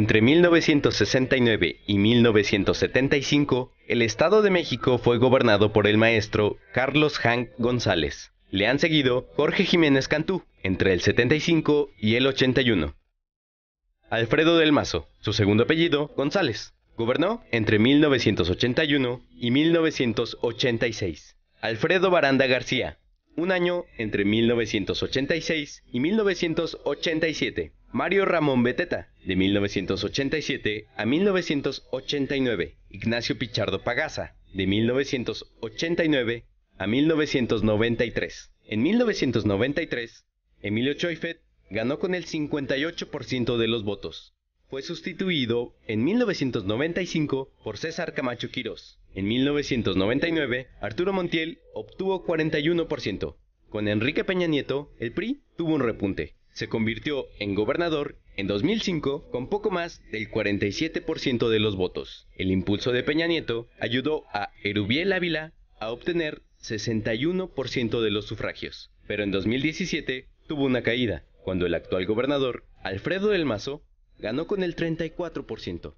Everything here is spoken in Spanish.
Entre 1969 y 1975, el Estado de México fue gobernado por el maestro Carlos Hank González. Le han seguido Jorge Jiménez Cantú, entre el 75 y el 81. Alfredo del Mazo, su segundo apellido, González. Gobernó entre 1981 y 1986. Alfredo Baranda García, un año entre 1986 y 1987. Mario Ramón Beteta, de 1987 a 1989. Ignacio Pichardo Pagaza, de 1989 a 1993. En 1993, Emilio Choifet ganó con el 58% de los votos. Fue sustituido en 1995 por César Camacho Quirós. En 1999, Arturo Montiel obtuvo 41%. Con Enrique Peña Nieto, el PRI tuvo un repunte se convirtió en gobernador en 2005 con poco más del 47% de los votos. El impulso de Peña Nieto ayudó a Erubiel Ávila a obtener 61% de los sufragios, pero en 2017 tuvo una caída, cuando el actual gobernador, Alfredo del Mazo, ganó con el 34%.